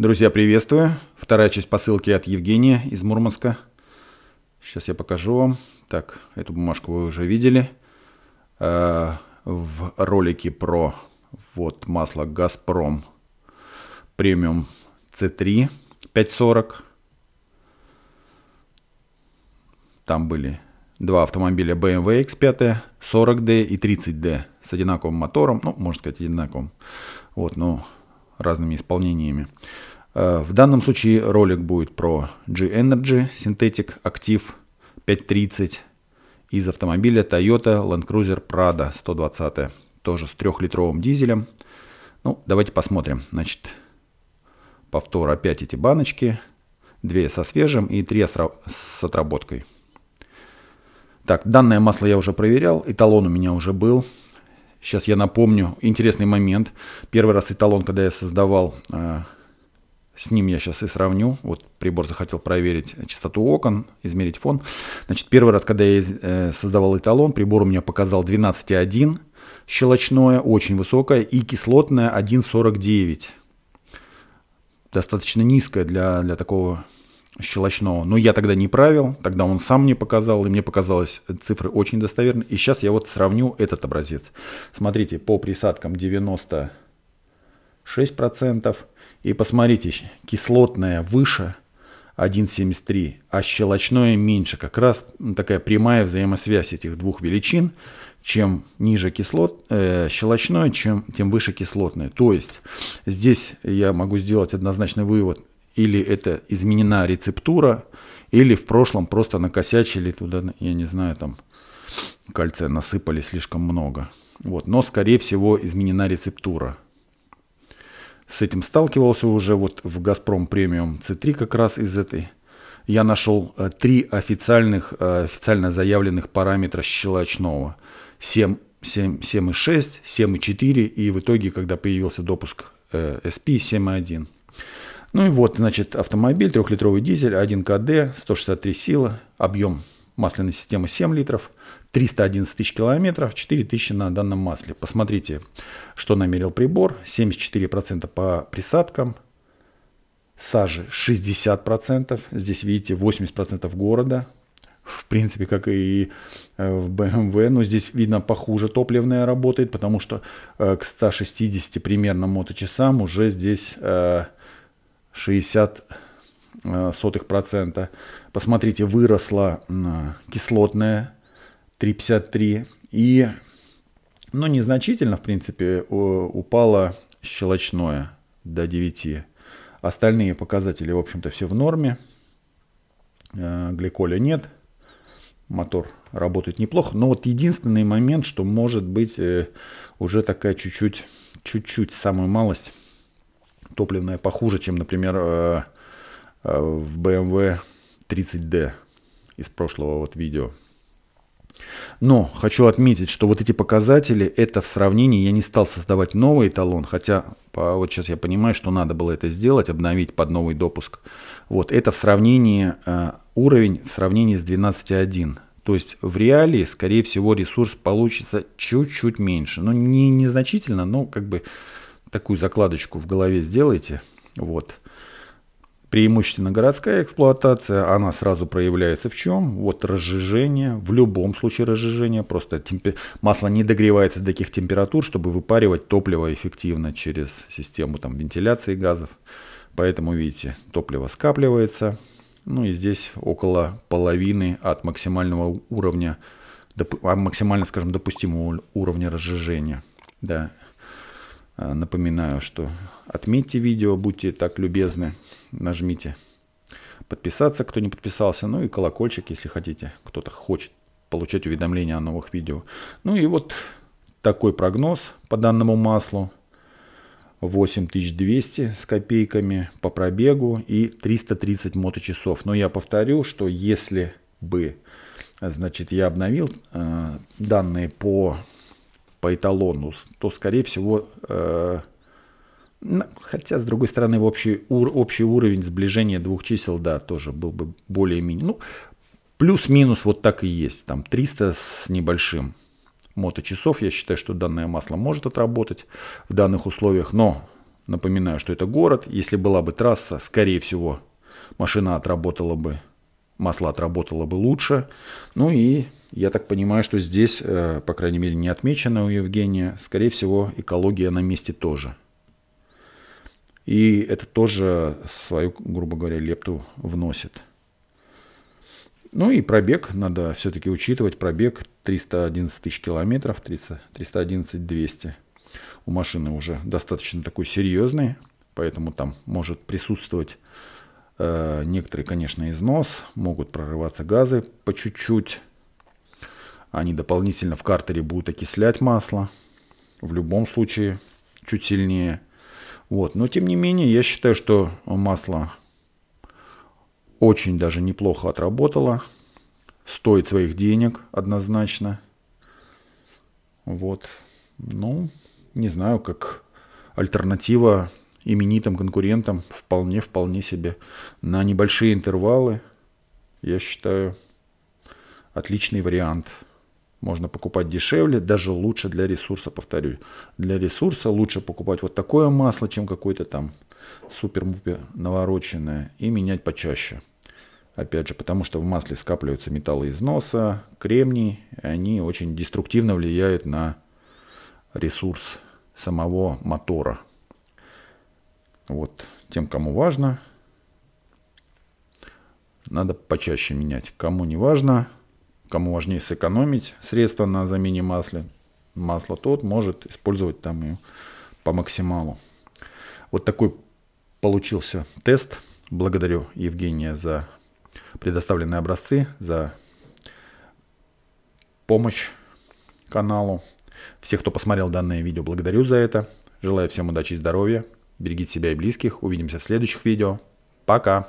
Друзья, приветствую. Вторая часть посылки от Евгения из Мурманска. Сейчас я покажу вам. Так, эту бумажку вы уже видели э, в ролике про вот масло Газпром премиум C3 540. Там были два автомобиля BMW X5, 40D и 30D с одинаковым мотором, ну, можно сказать, одинаковым. Вот, но ну, разными исполнениями. Э, в данном случае ролик будет про G-Energy, Synthetic Active 530 из автомобиля Toyota Land Cruiser Prado 120, тоже с трехлитровым дизелем. Ну, давайте посмотрим. Значит, повтор опять эти баночки, две со свежим и три с отработкой. Так, данное масло я уже проверял, эталон у меня уже был. Сейчас я напомню интересный момент. Первый раз эталон, когда я создавал, э, с ним я сейчас и сравню. Вот прибор захотел проверить частоту окон, измерить фон. Значит, первый раз, когда я э, создавал эталон, прибор у меня показал 12,1 щелочное, очень высокое, и кислотное 1,49. Достаточно низкое для, для такого щелочного. Но я тогда не правил, тогда он сам мне показал, и мне показалось цифры очень достоверны. И сейчас я вот сравню этот образец. Смотрите, по присадкам 96%. И посмотрите, кислотная выше 1,73, а щелочное меньше. Как раз такая прямая взаимосвязь этих двух величин. Чем ниже кислот, э, щелочное, чем, тем выше кислотное. То есть здесь я могу сделать однозначный вывод или это изменена рецептура, или в прошлом просто накосячили туда, я не знаю, там кальция насыпали слишком много. Вот. Но, скорее всего, изменена рецептура. С этим сталкивался уже вот в «Газпром премиум C3» как раз из этой. Я нашел э, три официальных, э, официально заявленных параметра щелочного. 7, 7, 7,6, 7,4 и в итоге, когда появился допуск SP, э, 7,1. Ну и вот, значит, автомобиль, трехлитровый дизель, 1 КД, 163 силы, объем масляной системы 7 литров, 311 тысяч километров, 4 тысячи на данном масле. Посмотрите, что намерил прибор. 74% по присадкам, сажи 60%, здесь видите 80% города, в принципе, как и э, в BMW, эм но здесь видно похуже топливная работает, потому что э, к 160 примерно моточасам уже здесь э, 0,60%. Э, Посмотрите, выросла кислотная 3,53. И, ну, незначительно, в принципе, упала щелочное до 9. Остальные показатели, в общем-то, все в норме. Э, гликоля нет. Мотор работает неплохо. Но вот единственный момент, что может быть э, уже такая чуть-чуть, чуть-чуть, самую малость топливная похуже, чем, например, э, э, в BMW 30D из прошлого вот видео. Но хочу отметить, что вот эти показатели, это в сравнении, я не стал создавать новый эталон, хотя по, вот сейчас я понимаю, что надо было это сделать, обновить под новый допуск. Вот это в сравнении, э, уровень в сравнении с 12.1. То есть в реалии, скорее всего, ресурс получится чуть-чуть меньше. но ну, не незначительно, но как бы такую закладочку в голове сделайте. Вот. Преимущественно городская эксплуатация, она сразу проявляется в чем? Вот разжижение, в любом случае разжижение, просто темпе... масло не догревается до таких температур, чтобы выпаривать топливо эффективно через систему там, вентиляции газов. Поэтому, видите, топливо скапливается. Ну и здесь около половины от максимального уровня, доп... А максимально, скажем, допустимого уровня разжижения. Да, Э, напоминаю, что отметьте видео, будьте так любезны, нажмите подписаться, кто не подписался, ну и колокольчик, если хотите, кто-то хочет получать уведомления о новых видео. Ну и вот такой прогноз по данному маслу. 8200 с копейками по пробегу и 330 моточасов. Но я повторю, что если бы значит, я обновил э, данные по по эталону, то, скорее всего, э, хотя, с другой стороны, общий, ур, общий уровень сближения двух чисел, да, тоже был бы более-менее. Ну, плюс-минус вот так и есть, там 300 с небольшим моточасов. Я считаю, что данное масло может отработать в данных условиях, но напоминаю, что это город. Если была бы трасса, скорее всего, машина отработала бы масло отработало бы лучше. Ну и я так понимаю, что здесь, э, по крайней мере, не отмечено у Евгения. Скорее всего, экология на месте тоже. И это тоже свою, грубо говоря, лепту вносит. Ну и пробег надо все-таки учитывать. Пробег 311 тысяч километров, 30, 311 200. У машины уже достаточно такой серьезный, поэтому там может присутствовать Э, некоторые, конечно, износ, могут прорываться газы по чуть-чуть. Они дополнительно в картере будут окислять масло. В любом случае, чуть сильнее. Вот. Но, тем не менее, я считаю, что масло очень даже неплохо отработало. Стоит своих денег однозначно. Вот. Ну, не знаю, как альтернатива именитым конкурентам вполне-вполне себе. На небольшие интервалы, я считаю, отличный вариант. Можно покупать дешевле, даже лучше для ресурса, повторю. Для ресурса лучше покупать вот такое масло, чем какое-то там супер-мупер навороченное и менять почаще. Опять же, потому что в масле скапливаются металлы износа носа, кремний, и они очень деструктивно влияют на ресурс самого мотора – вот тем, кому важно, надо почаще менять. Кому не важно, кому важнее сэкономить средства на замене масла, масла тот может использовать там ее по максималу. Вот такой получился тест. Благодарю Евгения за предоставленные образцы, за помощь каналу. Всех, кто посмотрел данное видео, благодарю за это. Желаю всем удачи и здоровья. Берегите себя и близких. Увидимся в следующих видео. Пока!